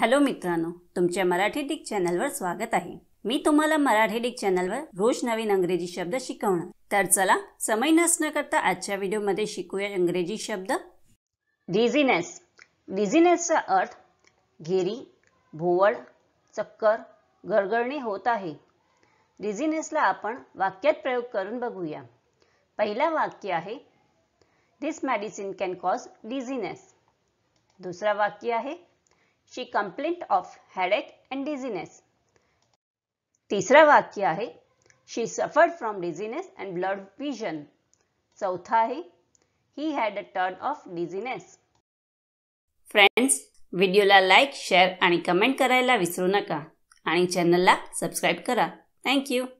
hello मित्रांनो तुमच्या Marathi Dick चॅनलवर स्वागत आहे मी तुम्हाला मराठी डिक चॅनलवर रोज नवीन अंग्रेजी शब्द शिकवणार तर चला समय नसण्याकरता करता आजच्या व्हिडिओमध्ये शिकूया इंग्रजी शब्द डिझिनेस डिझिनेसचा अर्थ घेरी भोवळ चक्कर गरगरणे होत आहे डिझिनेसला आपण वाक्यात प्रयोग करून बघूया पहिला वाक्य आहे this medicine can cause dizziness दुसरा वाक्य आहे she complaint of headache and dizziness तिसरं वाक्य आहे she suffered from dizziness and blurred vision चौथा आहे he had a turn of dizziness friends व्हिडिओला लाईक शेअर आणि कमेंट करायला विसरू नका आणि चॅनलला सबस्क्राईब करा थँक्यू